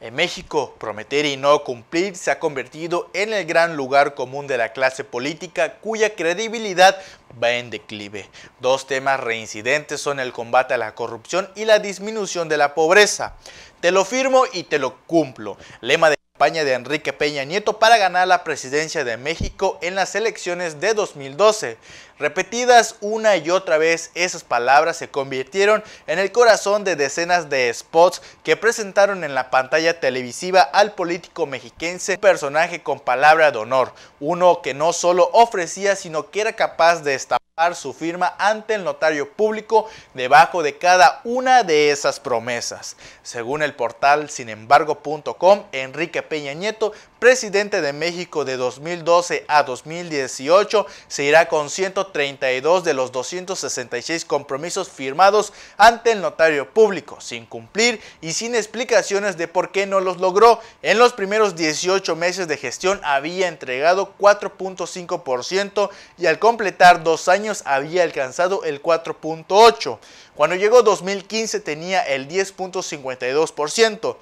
En México, prometer y no cumplir se ha convertido en el gran lugar común de la clase política cuya credibilidad va en declive. Dos temas reincidentes son el combate a la corrupción y la disminución de la pobreza. Te lo firmo y te lo cumplo. Lema de de Enrique Peña Nieto para ganar la presidencia de México en las elecciones de 2012. Repetidas una y otra vez, esas palabras se convirtieron en el corazón de decenas de spots que presentaron en la pantalla televisiva al político mexiquense, personaje con palabra de honor, uno que no solo ofrecía, sino que era capaz de estar su firma ante el notario público debajo de cada una de esas promesas. Según el portal sinembargo.com, Enrique Peña Nieto presidente de México de 2012 a 2018, se irá con 132 de los 266 compromisos firmados ante el notario público, sin cumplir y sin explicaciones de por qué no los logró. En los primeros 18 meses de gestión había entregado 4.5% y al completar dos años había alcanzado el 4.8%. Cuando llegó 2015 tenía el 10.52%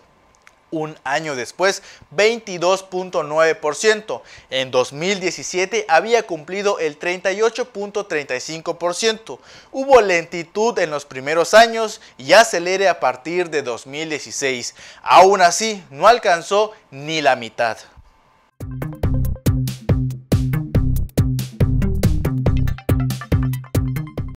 un año después 22.9%. En 2017 había cumplido el 38.35%. Hubo lentitud en los primeros años y acelere a partir de 2016. Aún así, no alcanzó ni la mitad.